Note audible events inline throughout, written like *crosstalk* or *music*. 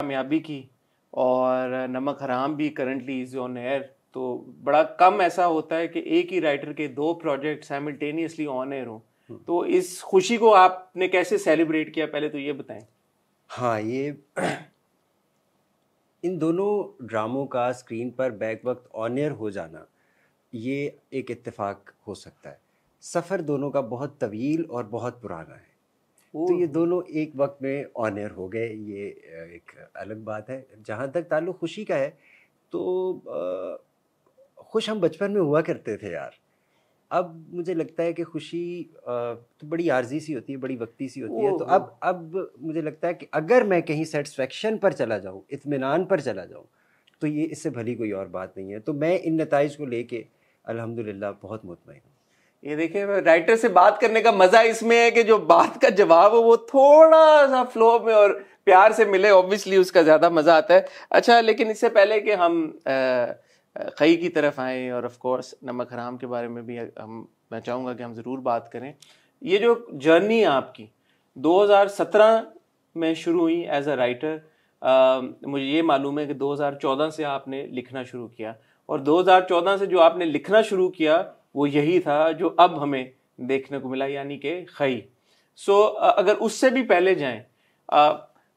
कामयाबी की और नमक हराम भी करंटली इज़ ऑन एयर तो बड़ा कम ऐसा होता है कि एक ही राइटर के दो प्रोजेक्ट साइमल्टेनियसली ऑन एयर हों हम्म। तो इस खुशी को आपने कैसे सेलिब्रेट किया पहले तो ये बताएं हाँ ये *clears throat* इन दोनों ड्रामों का स्क्रीन पर बैक वक्त ऑन एयर हो जाना ये एक इत्तेफाक हो सकता है सफ़र दोनों का बहुत तवील और बहुत पुराना है तो ये दोनों एक वक्त में ऑनर हो गए ये एक अलग बात है जहाँ तक ताल्लुक खुशी का है तो आ, खुश हम बचपन में हुआ करते थे यार अब मुझे लगता है कि खुशी आ, तो बड़ी आर्जी सी होती है बड़ी वक्ती सी होती है तो अब अब मुझे लगता है कि अगर मैं कहीं सेटिस्फेक्शन पर चला जाऊँ इतमान पर चला जाऊँ तो ये इससे भली कोई और बात नहीं है तो मैं इन नतज को लेके अलहमदिल्ला बहुत मुतमिन हूँ ये देखिए राइटर से बात करने का मजा इसमें है कि जो बात का जवाब है वो थोड़ा सा फ्लो में और प्यार से मिले ऑब्वियसली उसका ज़्यादा मज़ा आता है अच्छा लेकिन इससे पहले कि हम खई की तरफ आएँ और ऑफ कोर्स नमक हराम के बारे में भी हम मैं चाहूँगा कि हम ज़रूर बात करें ये जो जर्नी है आपकी 2017 में शुरू हुई एज अ राइटर मुझे ये मालूम है कि 2014 से आपने लिखना शुरू किया और 2014 से जो आपने लिखना शुरू किया वो यही था जो अब हमें देखने को मिला यानी कि खई सो अगर उससे भी पहले जाएं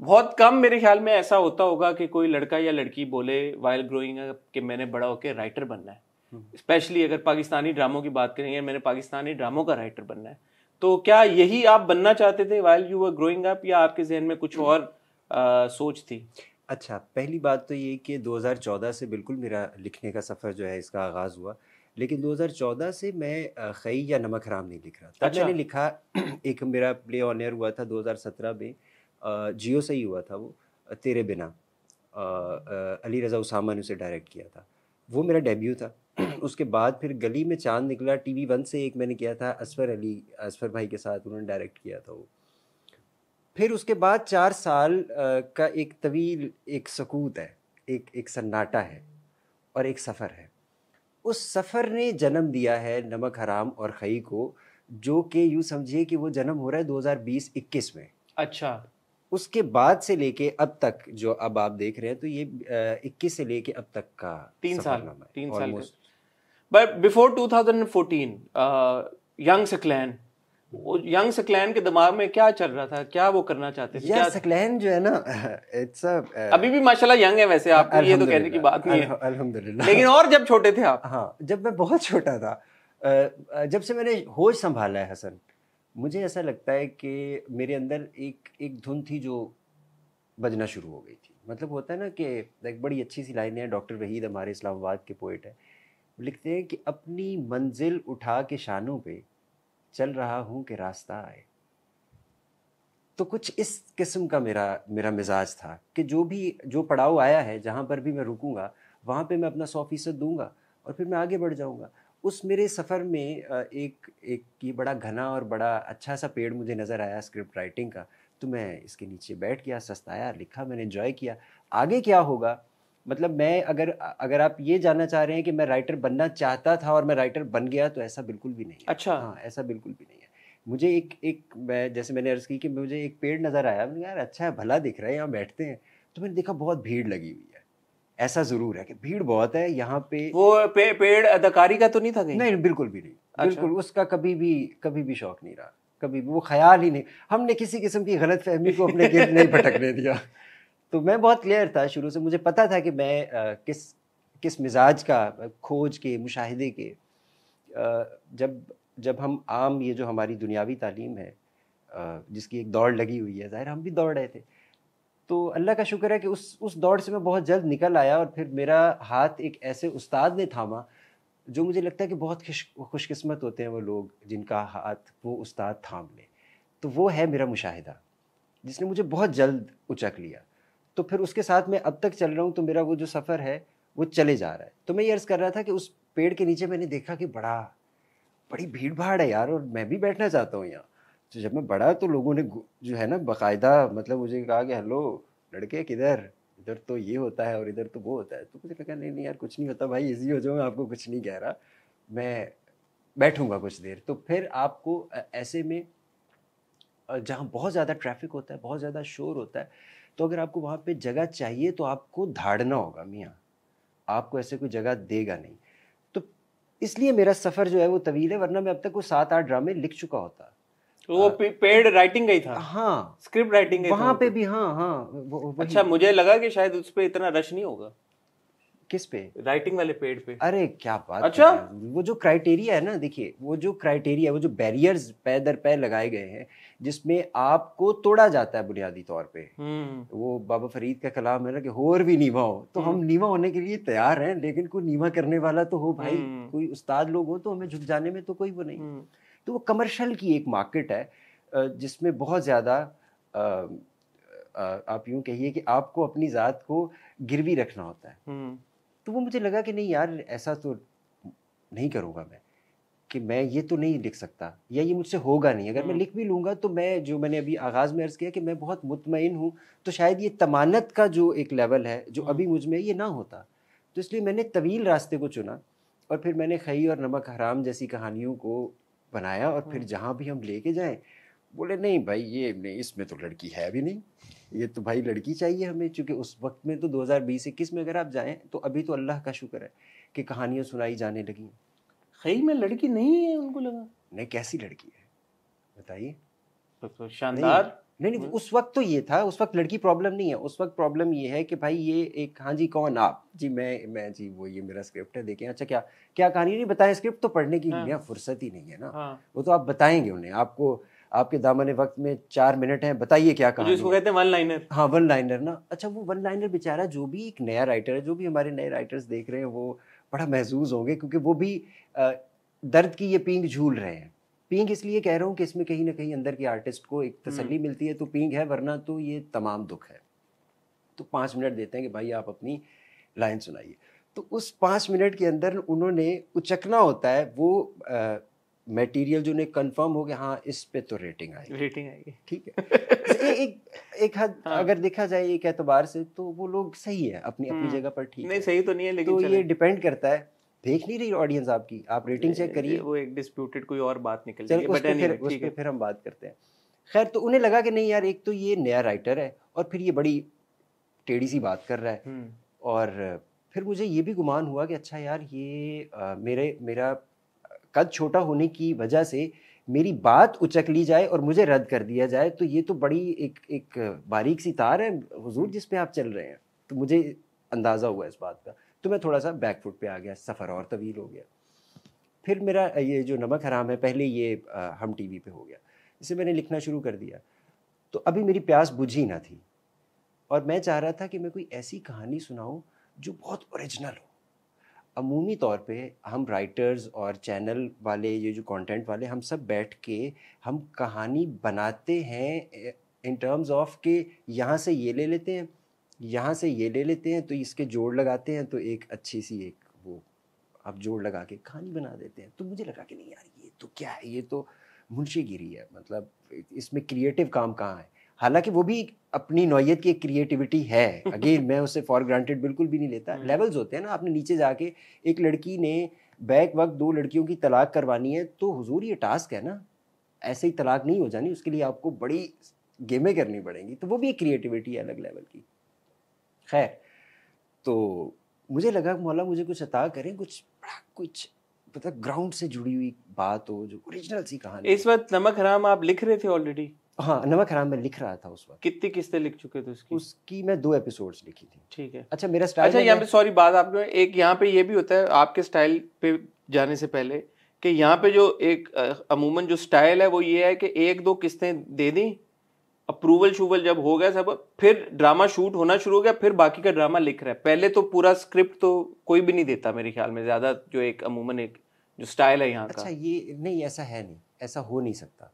बहुत कम मेरे ख्याल में ऐसा होता होगा कि कोई लड़का या लड़की बोले वाइल ग्रोइंग कि मैंने बड़ा होकर राइटर बनना है स्पेशली हम्म। अगर पाकिस्तानी ड्रामों की बात करेंगे मैंने पाकिस्तानी ड्रामों का राइटर बनना है तो क्या यही आप बनना चाहते थे while you were growing up या आपके जहन में कुछ और आ, सोच थी अच्छा पहली बात तो ये कि 2014 से बिल्कुल मेरा लिखने का सफ़र जो है इसका आगाज़ हुआ लेकिन 2014 से मैं खई या नमक हराम नहीं लिख रहा था अच्छा। मैंने लिखा *clears throat* एक मेरा प्ले ऑन एयर हुआ था 2017 में जियो से ही हुआ था वो तेरे बिना अली रज़ा उसामा ने उसे डायरेक्ट किया था वो मेरा डेब्यू था *clears throat* उसके बाद फिर गली में चांद निकला वी वन से एक मैंने किया था असफर अली असफर भाई के साथ उन्होंने डायरेक्ट किया था वो फिर उसके बाद चार साल का एक तवील एक सकूत है एक एक सन्नाटा है और एक सफ़र है उस सफ़र ने जन्म दिया है नमक हराम और खई को जो कि यूँ समझिए कि वो जन्म हो रहा है 2020-21 में अच्छा उसके बाद से लेके अब तक जो अब आप देख रहे हैं तो ये इक्कीस से लेके अब तक का तीन साल तीन साल but before 2014 young Saqlain young Saqlain के दिमाग में क्या चल रहा था क्या वो करना चाहते थे यंग सकलैन जो है ना इट्स अ uh, अभी भी माशाल्लाह यंग है वैसे आप ये तो कहने की बात नहीं है अल्हम्दुलिल्लाह लेकिन और जब छोटे थे आप हाँ जब मैं बहुत छोटा था जब से मैंने होश संभाला है हसन मुझे ऐसा लगता है कि मेरे अंदर एक एक धुन थी जो बजना शुरू हो गई थी मतलब होता है ना कि एक बड़ी अच्छी सी लाइन है डॉक्टर वहीद हमारे इस्लामाबाद के पोइट है लिखते हैं कि अपनी मंजिल उठा के शानों पे चल रहा हूँ कि रास्ता आए तो कुछ इस किस्म का मेरा मेरा मिजाज था कि जो भी जो पड़ाव आया है जहाँ पर भी मैं रुकूँगा वहाँ पे मैं अपना सौ फीसद दूँगा और फिर मैं आगे बढ़ जाऊँगा उस मेरे सफ़र में एक एक ये बड़ा घना और बड़ा अच्छा सा पेड़ मुझे नज़र आया स्क्रिप्ट राइटिंग का तो मैं इसके नीचे बैठ गया सस्ताया लिखा मैंने इन्जॉय किया आगे क्या होगा मतलब मैं अगर अगर आप ये जानना चाह रहे हैं कि मैं राइटर बनना चाहता था और मैं राइटर बन गया तो ऐसा बिल्कुल भी नहीं है अच्छा हाँ ऐसा बिल्कुल भी नहीं है मुझे एक एक मैं जैसे मैंने अर्ज़ की कि मुझे एक पेड़ नज़र आया मैंने यार अच्छा है भला दिख रहा है यहाँ बैठते हैं तो मैंने देखा बहुत भीड़ लगी हुई है ऐसा ज़रूर है कि भीड़ बहुत है यहाँ पे वो पे, पेड़ अदाकारी का तो नहीं था नहीं, नहीं बिल्कुल भी नहीं अच्छा। बिल्कुल उसका कभी भी कभी भी शौक नहीं रहा कभी भी वो ख्याल ही नहीं हमने किसी किस्म की गलत फहमी को अपने गिर नहीं भटकने दिया तो मैं बहुत क्लियर था शुरू से मुझे पता था कि मैं आ, किस किस मिजाज का खोज के मुशाहदे के आ, जब जब हम आम ये जो हमारी दुनियावी तालीम है आ, जिसकी एक दौड़ लगी हुई है ज़ाहिर हम भी दौड़ रहे थे तो अल्लाह का शुक्र है कि उस उस दौड़ से मैं बहुत जल्द निकल आया और फिर मेरा हाथ एक ऐसे उस्ताद ने थामा जो मुझे लगता है कि बहुत खुशकस्मत होते हैं वो लोग जिनका हाथ वो उस्ताद थाम ले तो वो है मेरा मुशाहिदा जिसने मुझे बहुत जल्द उचक लिया तो फिर उसके साथ मैं अब तक चल रहा हूँ तो मेरा वो जो सफ़र है वो चले जा रहा है तो मैं ये अर्ज़ कर रहा था कि उस पेड़ के नीचे मैंने देखा कि बड़ा बड़ी भीड़ भाड़ है यार और मैं भी बैठना चाहता हूँ यहाँ तो जब मैं बड़ा तो लोगों ने जो है ना बाकायदा मतलब मुझे कहा कि हेलो लड़के किधर इधर तो ये होता है और इधर तो वो होता है तो मुझे लगा नहीं नहीं यार कुछ नहीं होता भाई ईजी हो जाओ मैं आपको कुछ नहीं कह रहा मैं बैठूंगा कुछ देर तो फिर आपको ऐसे में जहाँ बहुत ज़्यादा ट्रैफिक होता है बहुत ज़्यादा शोर होता है तो अगर आपको वहाँ पे जगह चाहिए तो आपको धाड़ना होगा मियाँ आपको ऐसे कोई जगह देगा नहीं तो इसलिए मेरा सफ़र जो है वो तवील है वरना मैं अब तक कोई सात आठ ड्रामे लिख चुका होता तो वो पेड राइटिंग गई था हाँ स्क्रिप्ट राइटिंग वहाँ पे तो? भी हाँ हाँ अच्छा मुझे लगा कि शायद उस पर इतना रश नहीं होगा किस पे राइटिंग वाले पेड़ पे अरे क्या बात अच्छा वो जो क्राइटेरिया है ना देखिए वो जो क्राइटेरिया है वो जो बैरियर्स पै दर पै लगाए गए हैं जिसमें आपको तोड़ा जाता है बुनियादी तौर पे हम्म। वो बाबा फरीद का कलाम है ना कि होर भी नीवा हो तो हम हम्म। नीवा होने के लिए तैयार हैं लेकिन कोई नीवा करने वाला तो हो भाई हम्म। कोई उस्ताद लोग हो तो हमें झुक जाने में तो कोई वो नहीं तो वो कमर्शल की एक मार्केट है जिसमें बहुत ज़्यादा आप यूं कहिए कि आपको अपनी ज़ात को गिरवी रखना होता है तो वो मुझे लगा कि नहीं यार ऐसा तो नहीं करूँगा मैं कि मैं ये तो नहीं लिख सकता या ये मुझसे होगा नहीं अगर मैं हम्म। लिख भी लूँगा तो मैं जो मैंने अभी आगाज़ में अर्ज़ किया कि मैं बहुत मुतमिन हूँ तो शायद ये तमानत का जो एक लेवल है जो हम्म। अभी मुझ में ये ना होता तो इसलिए मैंने तवील रास्ते को चुना और फिर मैंने खई और नमक हराम जैसी कहानियों को बनाया और फिर हम्म। जहाँ भी हम लेके जाएँ बोले नहीं भाई ये नहीं इसमें तो लड़की है भी नहीं ये तो भाई लड़की चाहिए हमें चूँकि उस वक्त में तो 2020-21 में अगर आप जाएँ तो अभी तो अल्लाह का शुक्र है कि कहानियाँ सुनाई जाने लगी खई में लड़की नहीं है उनको लगा नहीं कैसी लड़की है बताइए तो तो शानदार नहीं नहीं उस वक्त तो ये था उस वक्त लड़की प्रॉब्लम नहीं है उस वक्त प्रॉब्लम ये है कि भाई ये एक हाँ जी कौन आप जी मैं मैं जी वो ये मेरा स्क्रिप्ट है देखें अच्छा क्या क्या कहानी नहीं बताएं स्क्रिप्ट तो पढ़ने की हाँ। फुर्सत ही नहीं है ना हाँ। वो तो आप बताएंगे उन्हें आपको आपके दामन वक्त में चार मिनट हैं बताइए क्या कहा इसको कहते हैं वन लाइनर हाँ वन लाइनर ना अच्छा वो वन लाइनर बेचारा जो भी एक नया राइटर है जो भी हमारे नए राइटर्स देख रहे हैं वो बड़ा महसूस होंगे क्योंकि वो भी दर्द की ये पींग झूल रहे हैं पींग इसलिए कह रहा हूँ कि इसमें कहीं ना कहीं अंदर के आर्टिस्ट को एक तसली हम्म। मिलती है तो पींग है वरना तो ये तमाम दुख है तो पाँच मिनट देते हैं कि भाई आप अपनी लाइन सुनाइए तो उस पाँच मिनट के अंदर उन्होंने उचकना होता है वो मटेरियल जो ने कंफर्म हो गया हाँ इस पे तो रेटिंग आएगी रेटिंग आएगी ठीक है ए, एक एक हद हाँ। अगर देखा जाए एक एतबार से तो वो लोग सही है अपनी अपनी हम्म। जगह पर ठीक नहीं सही तो नहीं है लेकिन तो ये डिपेंड करता है देख नहीं रही ऑडियंस आपकी आप रेटिंग चेक करिए वो एक डिस्प्यूटेड कोई और बात निकल चलो उस पर फिर हम बात करते हैं खैर तो उन्हें लगा कि नहीं यार एक तो ये नया राइटर है और फिर ये बड़ी टेढ़ी सी बात कर रहा है हम्म। और फिर मुझे ये भी गुमान हुआ कि अच्छा यार ये आ, मेरे मेरा कद छोटा होने की वजह से मेरी बात उचक ली जाए और मुझे रद्द कर दिया जाए तो ये तो बड़ी एक एक बारीक सी तार है हुजूर जिस पे आप चल रहे हैं तो मुझे अंदाज़ा हुआ इस बात का तो मैं थोड़ा सा बैकफुट पे आ गया सफ़र और तवील हो गया फिर मेरा ये जो नमक हराम है पहले ये हम टीवी पे हो गया इसे मैंने लिखना शुरू कर दिया तो अभी मेरी प्यास बुझी ना थी और मैं चाह रहा था कि मैं कोई ऐसी कहानी सुनाऊँ जो बहुत ओरिजिनल हो अमूमी तौर पे हम राइटर्स और चैनल वाले ये जो कंटेंट वाले हम सब बैठ के हम कहानी बनाते हैं इन टर्म्स ऑफ के यहाँ से ये ले लेते हैं यहाँ से ये ले लेते हैं तो इसके जोड़ लगाते हैं तो एक अच्छी सी एक वो आप जोड़ लगा के कहानी बना देते हैं तो मुझे लगा कि नहीं यार ये तो क्या है ये तो मुंशीगिरी है मतलब इसमें क्रिएटिव काम कहाँ है हालांकि वो भी अपनी नौयत की एक क्रिएटिविटी है अगेन *laughs* मैं उसे फॉर ग्रांटेड बिल्कुल भी नहीं लेता लेवल्स हम्म। होते हैं ना आपने नीचे जाके एक लड़की ने बैक वक्त दो लड़कियों की तलाक करवानी है तो हुजूर ये टास्क है ना ऐसे ही तलाक नहीं हो जानी उसके लिए आपको बड़ी गेमें करनी पड़ेंगी तो वो भी एक क्रिएटिविटी है अलग लेवल की खैर तो मुझे लगा मौला मुझे कुछ अता करें कुछ बड़ा कुछ मतलब ग्राउंड से जुड़ी हुई बात हो जो ओरिजिनल सी कहानी इस वक्त नमक हराम आप लिख रहे थे ऑलरेडी हाँ नमक हराम में लिख रहा था उस वक्त कितनी किस्तें लिख चुके थे उसकी उसकी मैं दो एपिसोड्स लिखी थी ठीक है अच्छा मेरा स्टाइल अच्छा यहाँ पे सॉरी बात आपको एक यहाँ पे ये भी होता है आपके स्टाइल पे जाने से पहले कि यहाँ पे जो एक अमूमन जो स्टाइल है वो ये है कि एक दो किस्तें दे दी अप्रूवल शूवल जब हो गया सब फिर ड्रामा शूट होना शुरू हो गया फिर बाकी का ड्रामा लिख रहा है पहले तो पूरा स्क्रिप्ट तो कोई भी नहीं देता मेरे ख्याल में ज़्यादा जो एक अमूमन एक जो स्टाइल है यहाँ अच्छा ये नहीं ऐसा है नहीं ऐसा हो नहीं सकता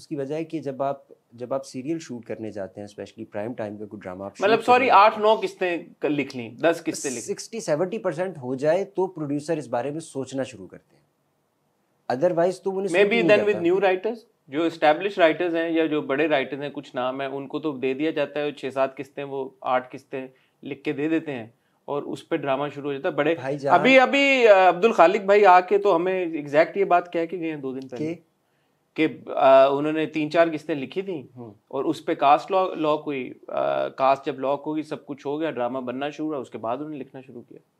उसकी वजह है कि जब आप जब आप सीरियल शूट करने जाते हैं स्पेशली प्राइम टाइम पे कोई ड्रामा मतलब सॉरी आठ नौ किस्तें लिख ली दस किस्तें लिख सिक्सटी सेवेंटी परसेंट हो जाए तो प्रोड्यूसर इस बारे में सोचना शुरू करते हैं अदरवाइज तो उन्हें maybe then with new writers जो इस्टेब्लिश राइटर्स हैं या जो बड़े राइटर्स हैं कुछ नाम है उनको तो दे दिया जाता है छः सात किस्तें वो आठ किस्तें लिख के दे देते हैं और उस पर ड्रामा शुरू हो जाता है बड़े अभी अभी अब्दुल खालिक भाई आके तो हमें एग्जैक्ट ये बात कह के गए हैं दो दिन पहले कि उन्होंने तीन चार किस्तें लिखी थी हम्म। और उस पर कास्ट लॉक लॉक हुई कास्ट जब लॉक होगी सब कुछ हो गया ड्रामा बनना शुरू हुआ उसके बाद उन्होंने लिखना शुरू किया